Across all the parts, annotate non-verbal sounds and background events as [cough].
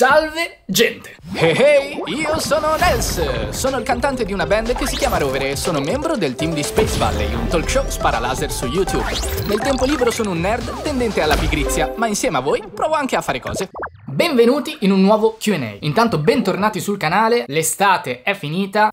Salve gente! Hey hey, io sono Nels, sono il cantante di una band che si chiama Rover e sono membro del team di Space Valley, un talk show spara laser su YouTube. Nel tempo libero sono un nerd tendente alla pigrizia, ma insieme a voi provo anche a fare cose. Benvenuti in un nuovo QA. Intanto bentornati sul canale, l'estate è finita,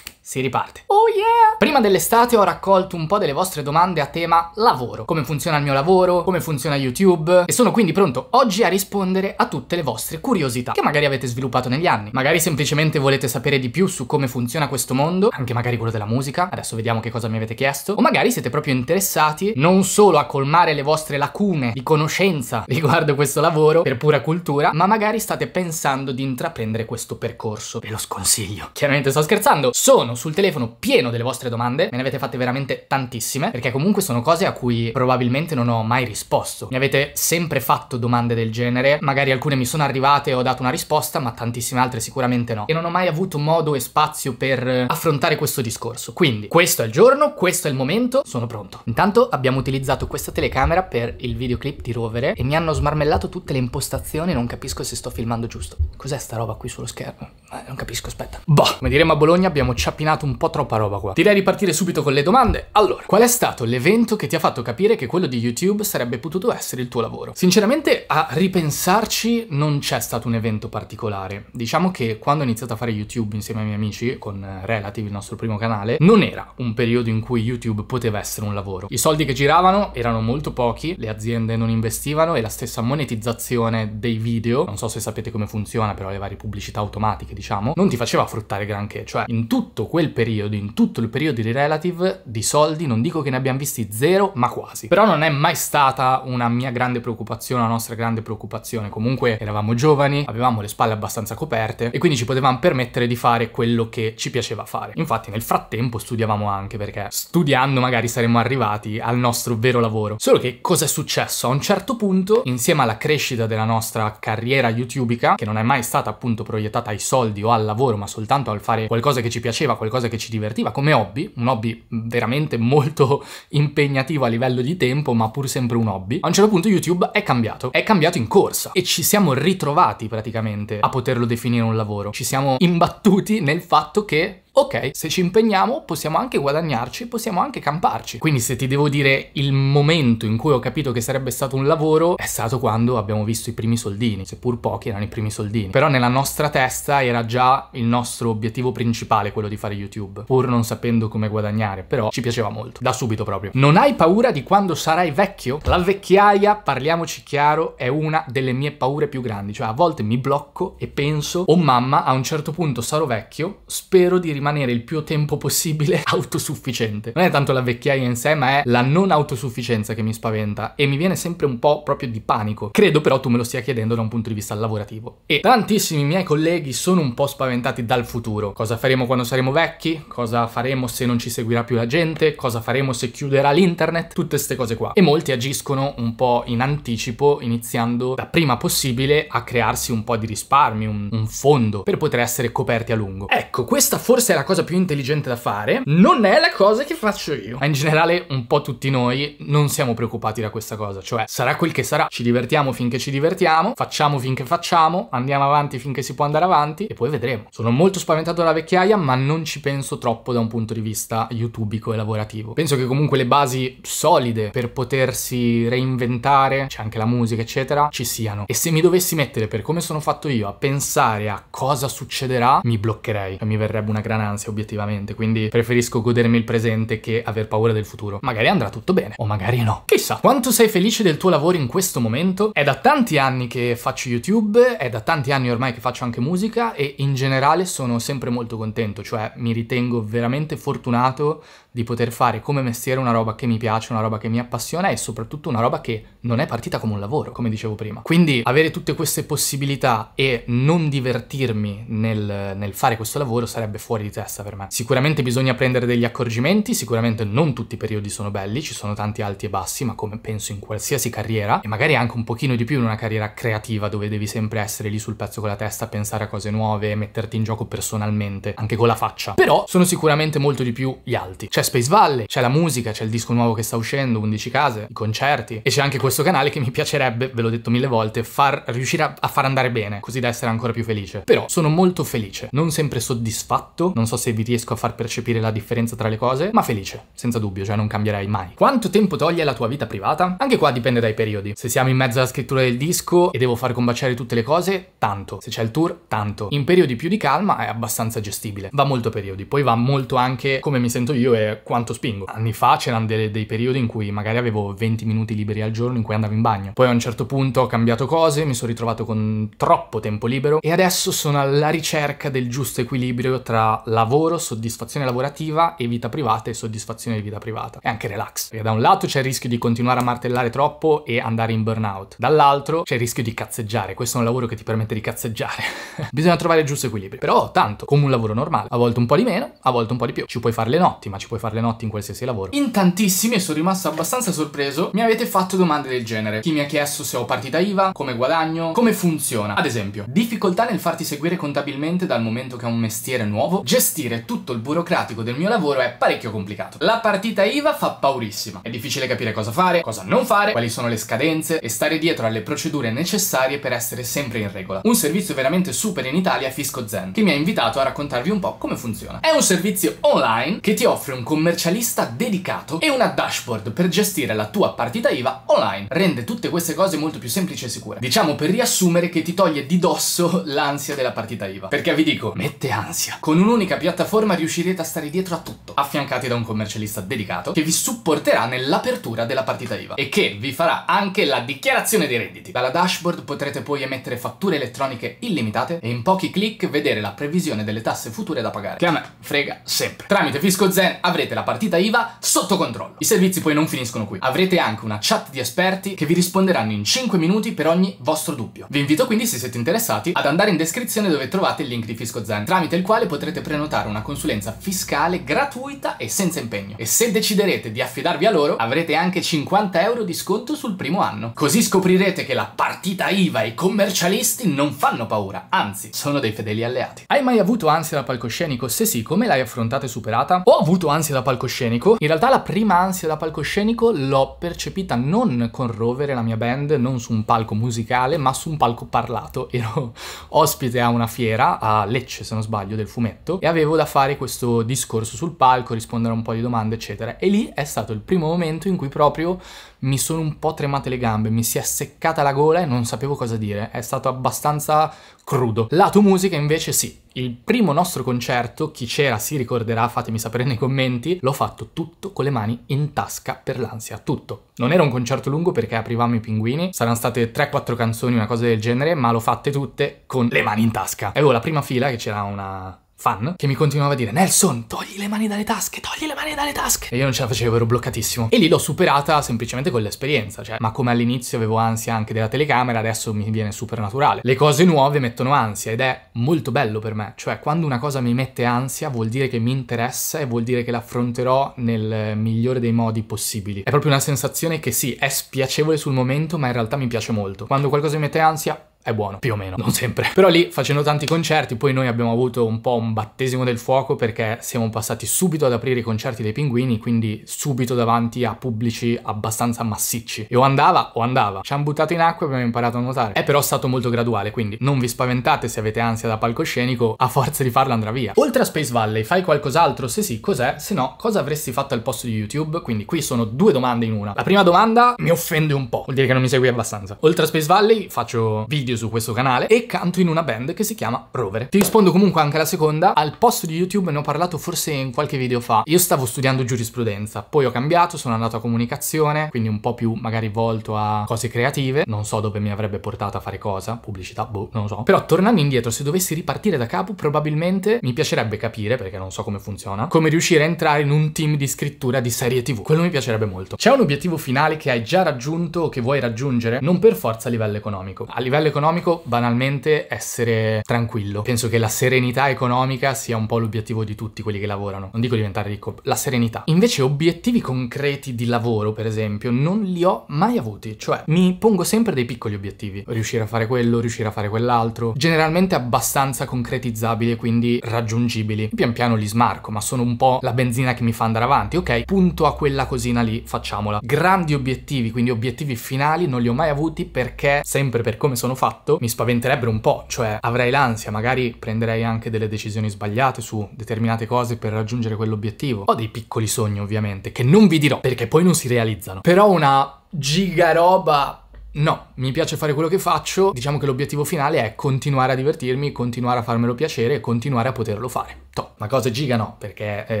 si riparte. Oh yeah! Prima dell'estate ho raccolto un po' delle vostre domande a tema lavoro, come funziona il mio lavoro, come funziona YouTube e sono quindi pronto oggi a rispondere a tutte le vostre curiosità che magari avete sviluppato negli anni. Magari semplicemente volete sapere di più su come funziona questo mondo, anche magari quello della musica, adesso vediamo che cosa mi avete chiesto, o magari siete proprio interessati non solo a colmare le vostre lacune di conoscenza [laughs] riguardo questo lavoro per pura cultura, ma magari state pensando di intraprendere questo percorso. Ve lo sconsiglio. Chiaramente sto scherzando, sono sono sul telefono pieno delle vostre domande, me ne avete fatte veramente tantissime, perché comunque sono cose a cui probabilmente non ho mai risposto. Mi avete sempre fatto domande del genere, magari alcune mi sono arrivate e ho dato una risposta, ma tantissime altre sicuramente no. E non ho mai avuto modo e spazio per affrontare questo discorso. Quindi, questo è il giorno, questo è il momento, sono pronto. Intanto abbiamo utilizzato questa telecamera per il videoclip di Rovere e mi hanno smarmellato tutte le impostazioni, non capisco se sto filmando giusto. Cos'è sta roba qui sullo schermo? Eh, non capisco, aspetta. Boh, come diremmo a Bologna abbiamo ciappato scarpinato un po' troppa roba qua. Direi di partire subito con le domande. Allora, qual è stato l'evento che ti ha fatto capire che quello di YouTube sarebbe potuto essere il tuo lavoro? Sinceramente, a ripensarci non c'è stato un evento particolare. Diciamo che quando ho iniziato a fare YouTube insieme ai miei amici, con Relative, il nostro primo canale, non era un periodo in cui YouTube poteva essere un lavoro. I soldi che giravano erano molto pochi, le aziende non investivano e la stessa monetizzazione dei video, non so se sapete come funziona, però le varie pubblicità automatiche, diciamo, non ti faceva fruttare granché. Cioè, in tutto quel periodo, in tutto il periodo di Relative, di soldi non dico che ne abbiamo visti zero, ma quasi. Però non è mai stata una mia grande preoccupazione, una nostra grande preoccupazione. Comunque eravamo giovani, avevamo le spalle abbastanza coperte e quindi ci potevamo permettere di fare quello che ci piaceva fare. Infatti nel frattempo studiavamo anche perché studiando magari saremmo arrivati al nostro vero lavoro. Solo che cosa è successo? A un certo punto, insieme alla crescita della nostra carriera youtubica, che non è mai stata appunto proiettata ai soldi o al lavoro, ma soltanto al fare qualcosa che ci piaceva, qualcosa che ci divertiva come hobby, un hobby veramente molto [laughs] impegnativo a livello di tempo, ma pur sempre un hobby, a un certo punto YouTube è cambiato, è cambiato in corsa e ci siamo ritrovati praticamente a poterlo definire un lavoro. Ci siamo imbattuti nel fatto che Ok, se ci impegniamo possiamo anche guadagnarci, possiamo anche camparci. Quindi se ti devo dire il momento in cui ho capito che sarebbe stato un lavoro è stato quando abbiamo visto i primi soldini, seppur pochi erano i primi soldini. Però nella nostra testa era già il nostro obiettivo principale quello di fare YouTube, pur non sapendo come guadagnare, però ci piaceva molto, da subito proprio. Non hai paura di quando sarai vecchio? La vecchiaia, parliamoci chiaro, è una delle mie paure più grandi, cioè a volte mi blocco e penso, oh mamma, a un certo punto sarò vecchio, spero di rimanere rimanere il più tempo possibile [laughs] autosufficiente. Non è tanto la vecchiaia in sé, ma è la non autosufficienza che mi spaventa e mi viene sempre un po' proprio di panico. Credo però tu me lo stia chiedendo da un punto di vista lavorativo. E tantissimi miei colleghi sono un po' spaventati dal futuro. Cosa faremo quando saremo vecchi? Cosa faremo se non ci seguirà più la gente? Cosa faremo se chiuderà l'internet? Tutte queste cose qua. E molti agiscono un po' in anticipo, iniziando da prima possibile a crearsi un po' di risparmi, un, un fondo per poter essere coperti a lungo. Ecco, questa forse è la cosa più intelligente da fare, non è la cosa che faccio io. Ma in generale un po' tutti noi non siamo preoccupati da questa cosa, cioè sarà quel che sarà, ci divertiamo finché ci divertiamo, facciamo finché facciamo, andiamo avanti finché si può andare avanti e poi vedremo. Sono molto spaventato dalla vecchiaia, ma non ci penso troppo da un punto di vista youtubico e lavorativo. Penso che comunque le basi solide per potersi reinventare, c'è anche la musica eccetera, ci siano. E se mi dovessi mettere per come sono fatto io a pensare a cosa succederà, mi bloccherei, mi verrebbe una grana un'ansia obiettivamente, quindi preferisco godermi il presente che aver paura del futuro. Magari andrà tutto bene, o magari no. Chissà, quanto sei felice del tuo lavoro in questo momento? È da tanti anni che faccio YouTube, è da tanti anni ormai che faccio anche musica e in generale sono sempre molto contento, cioè mi ritengo veramente fortunato di poter fare come mestiere una roba che mi piace, una roba che mi appassiona e soprattutto una roba che non è partita come un lavoro, come dicevo prima. Quindi avere tutte queste possibilità e non divertirmi nel, nel fare questo lavoro sarebbe fuori di testa per me. Sicuramente bisogna prendere degli accorgimenti, sicuramente non tutti i periodi sono belli, ci sono tanti alti e bassi, ma come penso in qualsiasi carriera e magari anche un pochino di più in una carriera creativa dove devi sempre essere lì sul pezzo con la testa, pensare a cose nuove, metterti in gioco personalmente, anche con la faccia. Però sono sicuramente molto di più gli alti. C'è cioè, c'è Space Valley, c'è la musica, c'è il disco nuovo che sta uscendo, 11 case, i concerti e c'è anche questo canale che mi piacerebbe, ve l'ho detto mille volte, far riuscire a, a far andare bene, così da essere ancora più felice. Però sono molto felice, non sempre soddisfatto, non so se vi riesco a far percepire la differenza tra le cose, ma felice, senza dubbio, cioè non cambierei mai. Quanto tempo toglie la tua vita privata? Anche qua dipende dai periodi. Se siamo in mezzo alla scrittura del disco e devo far combaciare tutte le cose, tanto. Se c'è il tour, tanto. In periodi più di calma è abbastanza gestibile. Va molto a periodi, poi va molto anche come mi sento io e quanto spingo. Anni fa c'erano dei, dei periodi in cui magari avevo 20 minuti liberi al giorno in cui andavo in bagno. Poi a un certo punto ho cambiato cose, mi sono ritrovato con troppo tempo libero e adesso sono alla ricerca del giusto equilibrio tra lavoro, soddisfazione lavorativa e vita privata e soddisfazione di vita privata. E anche relax. Perché da un lato c'è il rischio di continuare a martellare troppo e andare in burnout. Dall'altro c'è il rischio di cazzeggiare. Questo è un lavoro che ti permette di cazzeggiare. [laughs] Bisogna trovare il giusto equilibrio. Però tanto, come un lavoro normale. A volte un po' di meno, a volte un po' di più. Ci puoi fare le notti, ma ci puoi fare le notti in qualsiasi lavoro. In tantissimi, e sono rimasto abbastanza sorpreso, mi avete fatto domande del genere. Chi mi ha chiesto se ho partita IVA, come guadagno, come funziona. Ad esempio, difficoltà nel farti seguire contabilmente dal momento che è un mestiere nuovo, gestire tutto il burocratico del mio lavoro è parecchio complicato. La partita IVA fa paurissima. È difficile capire cosa fare, cosa non fare, quali sono le scadenze e stare dietro alle procedure necessarie per essere sempre in regola. Un servizio veramente super in Italia Fisco Zen, che mi ha invitato a raccontarvi un po' come funziona. È un servizio online che ti offre un commercialista dedicato e una dashboard per gestire la tua partita IVA online. Rende tutte queste cose molto più semplici e sicure. Diciamo per riassumere che ti toglie di dosso [laughs] l'ansia della partita IVA. Perché vi dico, mette ansia. Con un'unica piattaforma riuscirete a stare dietro a tutto, affiancati da un commercialista dedicato che vi supporterà nell'apertura della partita IVA e che vi farà anche la dichiarazione dei redditi. Dalla dashboard potrete poi emettere fatture elettroniche illimitate e in pochi clic vedere la previsione delle tasse future da pagare, che a me frega sempre. Tramite Fisco Zen avrete avrete la partita IVA sotto controllo. I servizi poi non finiscono qui. Avrete anche una chat di esperti che vi risponderanno in 5 minuti per ogni vostro dubbio. Vi invito quindi, se siete interessati, ad andare in descrizione dove trovate il link di Fisco Zen, tramite il quale potrete prenotare una consulenza fiscale gratuita e senza impegno. E se deciderete di affidarvi a loro, avrete anche 50 euro di sconto sul primo anno. Così scoprirete che la partita IVA e i commercialisti non fanno paura, anzi, sono dei fedeli alleati. Hai mai avuto ansia da palcoscenico? Se sì, come l'hai affrontata e superata? Ho avuto ansia ansia da palcoscenico. In realtà la prima ansia da palcoscenico l'ho percepita non con Rover e la mia band, non su un palco musicale, ma su un palco parlato. [laughs] Ero ospite a una fiera, a Lecce se non sbaglio, del fumetto, e avevo da fare questo discorso sul palco, rispondere a un po' di domande, eccetera. E lì è stato il primo momento in cui proprio mi sono un po' tremate le gambe, mi si è seccata la gola e non sapevo cosa dire. È stato abbastanza crudo. Lato musica invece sì, il primo nostro concerto, chi c'era si ricorderà, fatemi sapere nei commenti, l'ho fatto tutto con le mani in tasca per l'ansia, tutto. Non era un concerto lungo perché aprivamo i pinguini, saranno state 3-4 canzoni, una cosa del genere, ma l'ho fatte tutte con le mani in tasca. Avevo la prima fila che c'era una fan che mi continuava a dire Nelson togli le mani dalle tasche, togli le mani dalle tasche e io non ce la facevo, ero bloccatissimo e lì l'ho superata semplicemente con l'esperienza cioè ma come all'inizio avevo ansia anche della telecamera adesso mi viene super naturale le cose nuove mettono ansia ed è molto bello per me cioè quando una cosa mi mette ansia vuol dire che mi interessa e vuol dire che l'affronterò nel migliore dei modi possibili è proprio una sensazione che sì è spiacevole sul momento ma in realtà mi piace molto quando qualcosa mi mette ansia è buono, più o meno, non sempre. Però lì, facendo tanti concerti, poi noi abbiamo avuto un po' un battesimo del fuoco perché siamo passati subito ad aprire i concerti dei pinguini, quindi subito davanti a pubblici abbastanza massicci. E o andava o andava. Ci hanno buttato in acqua e abbiamo imparato a nuotare. È però stato molto graduale, quindi non vi spaventate se avete ansia da palcoscenico, a forza di farlo andrà via. Oltre a Space Valley, fai qualcos'altro? Se sì, cos'è? Se no, cosa avresti fatto al posto di YouTube? Quindi qui sono due domande in una. La prima domanda mi offende un po', vuol dire che non mi segui abbastanza. Oltre a Space Valley faccio video video su questo canale e canto in una band che si chiama Rovere. Ti rispondo comunque anche alla seconda, al posto di YouTube ne ho parlato forse in qualche video fa. Io stavo studiando giurisprudenza, poi ho cambiato, sono andato a comunicazione, quindi un po' più magari volto a cose creative, non so dove mi avrebbe portato a fare cosa, pubblicità, boh, non lo so. Però tornando indietro, se dovessi ripartire da capo, probabilmente mi piacerebbe capire, perché non so come funziona, come riuscire a entrare in un team di scrittura di serie TV. Quello mi piacerebbe molto. C'è un obiettivo finale che hai già raggiunto o che vuoi raggiungere? Non per forza a livello economico. A livello economico economico, banalmente essere tranquillo. Penso che la serenità economica sia un po' l'obiettivo di tutti quelli che lavorano. Non dico diventare ricco, la serenità. Invece obiettivi concreti di lavoro, per esempio, non li ho mai avuti. Cioè, mi pongo sempre dei piccoli obiettivi. Riuscire a fare quello, riuscire a fare quell'altro. Generalmente abbastanza concretizzabili, quindi raggiungibili. Pian piano li smarco, ma sono un po' la benzina che mi fa andare avanti. Ok, punto a quella cosina lì, facciamola. Grandi obiettivi, quindi obiettivi finali, non li ho mai avuti perché, sempre per come sono fatto, fatto, mi spaventerebbero un po', cioè avrei l'ansia, magari prenderei anche delle decisioni sbagliate su determinate cose per raggiungere quell'obiettivo. Ho dei piccoli sogni ovviamente, che non vi dirò, perché poi non si realizzano. Però una giga roba No, mi piace fare quello che faccio, diciamo che l'obiettivo finale è continuare a divertirmi, continuare a farmelo piacere e continuare a poterlo fare to, una cosa giga no, perché eh,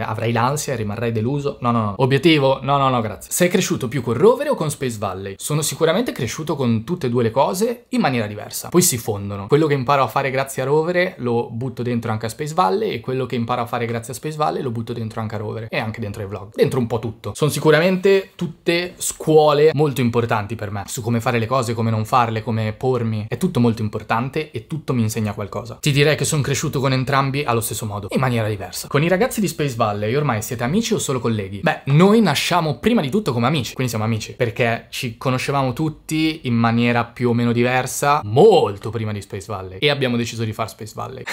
avrai l'ansia e rimarrei deluso. No, no, no. Obiettivo? No, no, no, grazie. Sei cresciuto più con Rover o con Space Valley? Sono sicuramente cresciuto con tutte e due le cose in maniera diversa. Poi si fondono. Quello che imparo a fare grazie a Rover lo butto dentro anche a Space Valley e quello che imparo a fare grazie a Space Valley lo butto dentro anche a Rover e anche dentro ai vlog. Dentro un po' tutto. Sono sicuramente tutte scuole molto importanti per me su come fare le cose, come non farle, come pormi. È tutto molto importante e tutto mi insegna qualcosa. Ti direi che sono cresciuto con entrambi allo stesso modo. E in maniera diversa. Con i ragazzi di Space Valley ormai siete amici o solo colleghi? Beh, noi nasciamo prima di tutto come amici, quindi siamo amici, perché ci conoscevamo tutti in maniera più o meno diversa, molto prima di Space Valley, e abbiamo deciso di fare Space Valley. [laughs]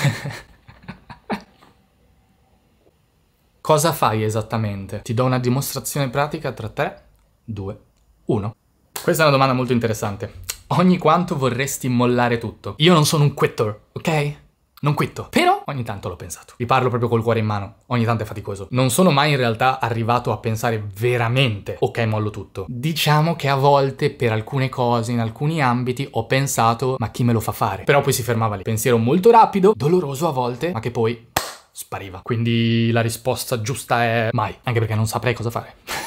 Cosa fai esattamente? Ti do una dimostrazione pratica tra 3, 2, 1. Questa è una domanda molto interessante. Ogni quanto vorresti mollare tutto. Io non sono un quitter, ok? Non quitto. Però ogni tanto l'ho pensato. Vi parlo proprio col cuore in mano, ogni tanto è faticoso. Non sono mai in realtà arrivato a pensare veramente, ok mollo tutto. Diciamo che a volte per alcune cose, in alcuni ambiti, ho pensato ma chi me lo fa fare? Però poi si fermava lì. Pensiero molto rapido, doloroso a volte, ma che poi spariva. Quindi la risposta giusta è mai, anche perché non saprei cosa fare. [laughs]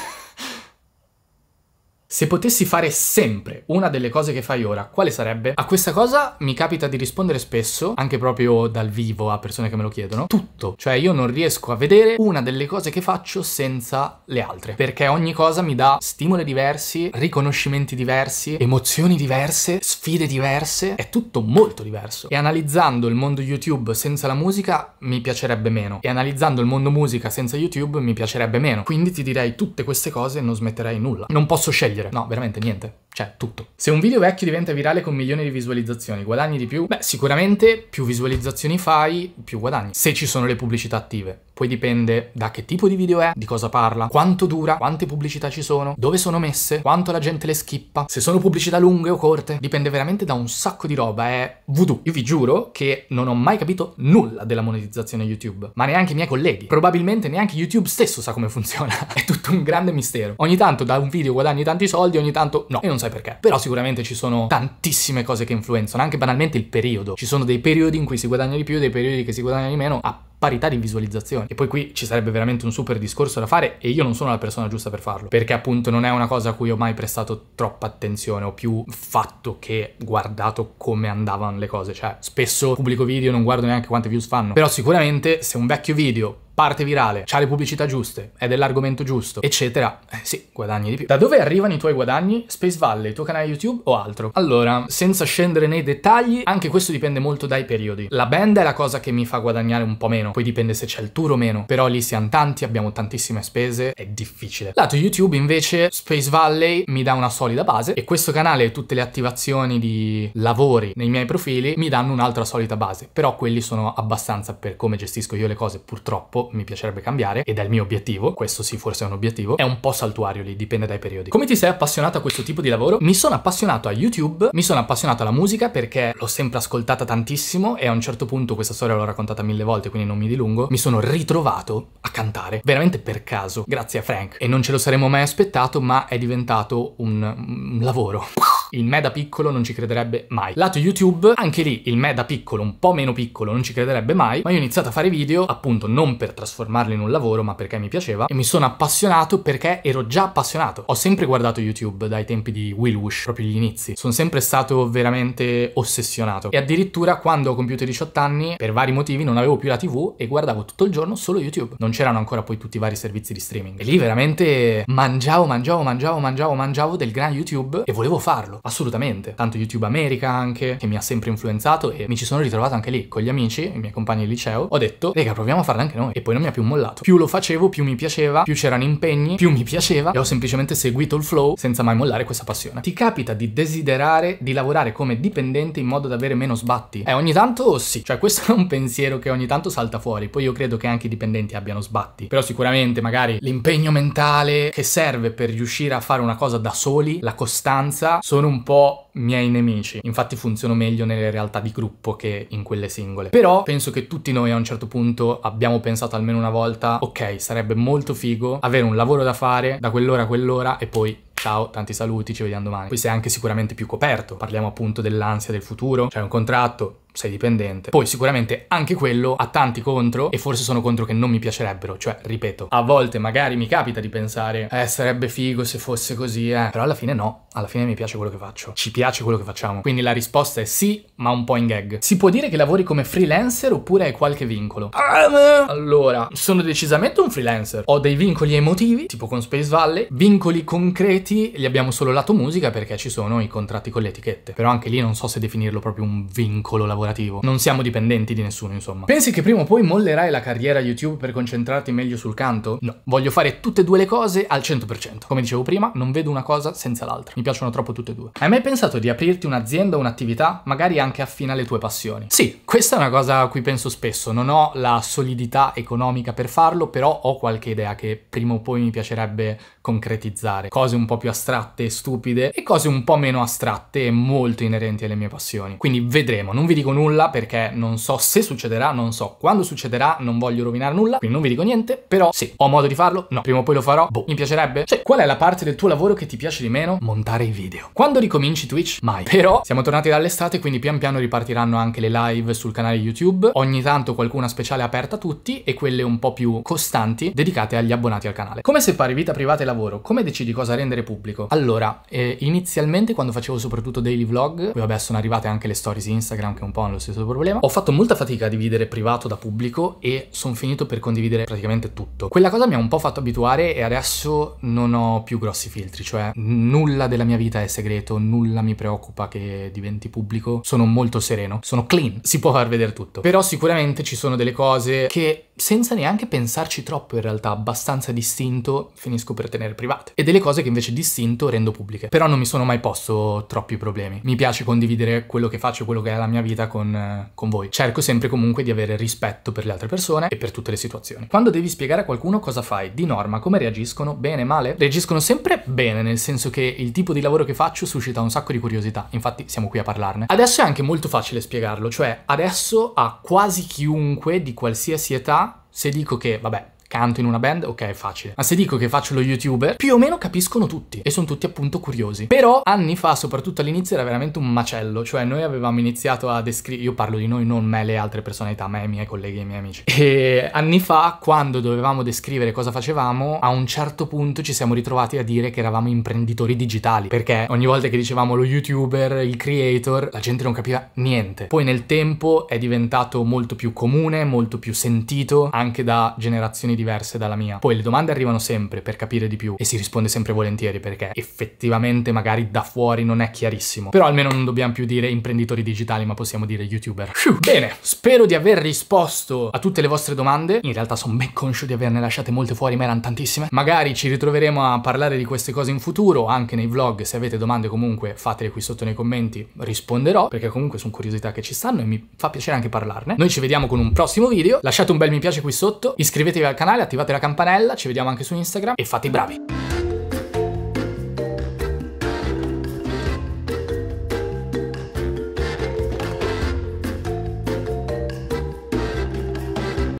Se potessi fare sempre una delle cose che fai ora, quale sarebbe? A questa cosa mi capita di rispondere spesso, anche proprio dal vivo a persone che me lo chiedono, tutto. Cioè io non riesco a vedere una delle cose che faccio senza le altre, perché ogni cosa mi dà stimoli diversi, riconoscimenti diversi, emozioni diverse, sfide diverse, è tutto molto diverso. E analizzando il mondo YouTube senza la musica mi piacerebbe meno, e analizzando il mondo musica senza YouTube mi piacerebbe meno. Quindi ti direi tutte queste cose e non smetterei nulla. Non posso scegliere togliere. No, veramente niente. Cioè, tutto. Se un video vecchio diventa virale con milioni di visualizzazioni, guadagni di più? Beh, sicuramente più visualizzazioni fai, più guadagni. Se ci sono le pubblicità attive. Poi dipende da che tipo di video è, di cosa parla, quanto dura, quante pubblicità ci sono, dove sono messe, quanto la gente le schippa, se sono pubblicità lunghe o corte. Dipende veramente da un sacco di roba, è voodoo. Io vi giuro che non ho mai capito nulla della monetizzazione YouTube, ma neanche i miei colleghi. Probabilmente neanche YouTube stesso sa come funziona. [laughs] è tutto un grande mistero. Ogni tanto da un video guadagni tanti soldi, ogni tanto no, e non sai perché. Però sicuramente ci sono tantissime cose che influenzano, anche banalmente il periodo. Ci sono dei periodi in cui si guadagna di più, dei periodi che si guadagna di meno, a parità di visualizzazione. E poi qui ci sarebbe veramente un super discorso da fare e io non sono la persona giusta per farlo, perché appunto non è una cosa a cui ho mai prestato troppa attenzione, ho più fatto che guardato come andavano le cose, cioè spesso pubblico video non guardo neanche quante views fanno, però sicuramente se un vecchio video parte virale, ha le pubblicità giuste, è dell'argomento giusto, eccetera, eh sì, guadagni di più. Da dove arrivano i tuoi guadagni? Space Valley, il tuo canale YouTube o altro? Allora, senza scendere nei dettagli, anche questo dipende molto dai periodi. La band è la cosa che mi fa guadagnare un po' meno, poi dipende se c'è il tour o meno, però lì siamo tanti, abbiamo tantissime spese, è difficile. Lato YouTube invece Space Valley mi dà una solida base e questo canale e tutte le attivazioni di lavori nei miei profili mi danno un'altra solita base, però quelli sono abbastanza per come gestisco io le cose purtroppo mi piacerebbe cambiare, ed è il mio obiettivo, questo sì forse è un obiettivo, è un po' saltuario lì, dipende dai periodi. Come ti sei appassionato a questo tipo di lavoro? Mi sono appassionato a YouTube, mi sono appassionato alla musica perché l'ho sempre ascoltata tantissimo e a un certo punto, questa storia l'ho raccontata mille volte quindi non mi dilungo, mi sono ritrovato a cantare, veramente per caso, grazie a Frank. E non ce lo saremmo mai aspettato ma è diventato un, un lavoro. Il me da piccolo non ci crederebbe mai. Lato YouTube, anche lì il me da piccolo, un po' meno piccolo, non ci crederebbe mai, ma io ho iniziato a fare video appunto non per trasformarli in un lavoro, ma perché mi piaceva e mi sono appassionato perché ero già appassionato. Ho sempre guardato YouTube dai tempi di Will Wush, proprio gli inizi. Sono sempre stato veramente ossessionato e addirittura quando ho compiuto 18 anni, per vari motivi, non avevo più la TV e guardavo tutto il giorno solo YouTube. Non c'erano ancora poi tutti i vari servizi di streaming. E lì veramente mangiavo, mangiavo, mangiavo, mangiavo, mangiavo del gran YouTube e volevo farlo assolutamente. Tanto YouTube America anche, che mi ha sempre influenzato e mi ci sono ritrovato anche lì con gli amici, i miei compagni di liceo. Ho detto, raga, proviamo a farle anche noi. E poi non mi ha più mollato. Più lo facevo, più mi piaceva, più c'erano impegni, più mi piaceva e ho semplicemente seguito il flow senza mai mollare questa passione. Ti capita di desiderare di lavorare come dipendente in modo da avere meno sbatti? Eh, ogni tanto sì. Cioè, questo [laughs] è un pensiero che ogni tanto salta fuori. Poi io credo che anche i dipendenti abbiano sbatti. Però sicuramente magari l'impegno mentale che serve per riuscire a fare una cosa da soli, la costanza, sono un po' miei nemici, infatti funziono meglio nelle realtà di gruppo che in quelle singole. Però penso che tutti noi a un certo punto abbiamo pensato almeno una volta, ok, sarebbe molto figo avere un lavoro da fare da quell'ora a quell'ora e poi ciao, tanti saluti, ci vediamo domani. Qui sei anche sicuramente più coperto, parliamo appunto dell'ansia del futuro, c'è un contratto, sei dipendente. Poi sicuramente anche quello ha tanti contro e forse sono contro che non mi piacerebbero, cioè ripeto, a volte magari mi capita di pensare eh sarebbe figo se fosse così, eh, però alla fine no, alla fine mi piace quello che faccio, ci piace quello che facciamo. Quindi la risposta è sì, ma un po' in gag. Si può dire che lavori come freelancer oppure hai qualche vincolo? Ah, allora, sono decisamente un freelancer, ho dei vincoli emotivi, tipo con Space Valley, vincoli concreti li abbiamo solo lato musica perché ci sono i contratti con le etichette, però anche lì non so se definirlo proprio un vincolo lavoro lavorativo. Non siamo dipendenti di nessuno, insomma. Pensi che prima o poi mollerai la carriera YouTube per concentrarti meglio sul canto? No, voglio fare tutte e due le cose al 100%. Come dicevo prima, non vedo una cosa senza l'altra. Mi piacciono troppo tutte e due. Hai mai pensato di aprirti un'azienda o un'attività, magari anche affina alle tue passioni? Sì, questa è una cosa a cui penso spesso. Non ho la solidità economica per farlo, però ho qualche idea che prima o poi mi piacerebbe concretizzare. Cose un po' più astratte e stupide e cose un po' meno astratte e molto inerenti alle mie passioni. Quindi vedremo, non vi dico dico nulla perché non so se succederà, non so quando succederà, non voglio rovinare nulla, quindi non vi dico niente, però sì, ho modo di farlo? No. Prima o poi lo farò? Boh, mi piacerebbe? Cioè, qual è la parte del tuo lavoro che ti piace di meno? Montare i video. Quando ricominci Twitch? Mai. Però siamo tornati dall'estate, quindi pian piano ripartiranno anche le live sul canale YouTube, ogni tanto qualcuna speciale aperta a tutti e quelle un po' più costanti dedicate agli abbonati al canale. Come separi vita privata e lavoro? Come decidi cosa rendere pubblico? Allora, eh, inizialmente quando facevo soprattutto daily vlog, poi vabbè sono arrivate anche le stories Instagram che un po' po' nello stesso problema. Ho fatto molta fatica a dividere privato da pubblico e sono finito per condividere praticamente tutto. Quella cosa mi ha un po' fatto abituare e adesso non ho più grossi filtri, cioè nulla della mia vita è segreto, nulla mi preoccupa che diventi pubblico, sono molto sereno, sono clean, si può far vedere tutto. Però sicuramente ci sono delle cose che senza neanche pensarci troppo in realtà, abbastanza distinto, finisco per tenere private. E delle cose che invece distinto rendo pubbliche. Però non mi sono mai posto troppi problemi. Mi piace condividere quello che faccio, quello che è la mia vita con, eh, con voi. Cerco sempre comunque di avere rispetto per le altre persone e per tutte le situazioni. Quando devi spiegare a qualcuno cosa fai, di norma, come reagiscono, bene, male? Reagiscono sempre bene, nel senso che il tipo di lavoro che faccio suscita un sacco di curiosità, infatti siamo qui a parlarne. Adesso è anche molto facile spiegarlo, cioè adesso a quasi chiunque di qualsiasi età se dico che, vabbè, canto in una band, ok, è facile. Ma se dico che faccio lo youtuber, più o meno capiscono tutti e sono tutti appunto curiosi. Però anni fa, soprattutto all'inizio, era veramente un macello, cioè noi avevamo iniziato a descrivere, io parlo di noi, non me le altre personalità, me, i miei colleghi e i miei amici. E anni fa, quando dovevamo descrivere cosa facevamo, a un certo punto ci siamo ritrovati a dire che eravamo imprenditori digitali, perché ogni volta che dicevamo lo youtuber, il creator, la gente non capiva niente. Poi nel tempo è diventato molto più comune, molto più sentito anche da generazioni di diverse dalla mia. Poi le domande arrivano sempre per capire di più e si risponde sempre volentieri perché effettivamente magari da fuori non è chiarissimo. Però almeno non dobbiamo più dire imprenditori digitali ma possiamo dire youtuber. Sciù. Bene, spero di aver risposto a tutte le vostre domande. In realtà sono ben conscio di averne lasciate molte fuori ma erano tantissime. Magari ci ritroveremo a parlare di queste cose in futuro anche nei vlog. Se avete domande comunque fatele qui sotto nei commenti, risponderò perché comunque sono curiosità che ci stanno e mi fa piacere anche parlarne. Noi ci vediamo con un prossimo video. Lasciate un bel mi piace qui sotto, iscrivetevi al canale canale, attivate la campanella, ci vediamo anche su Instagram e fate i bravi!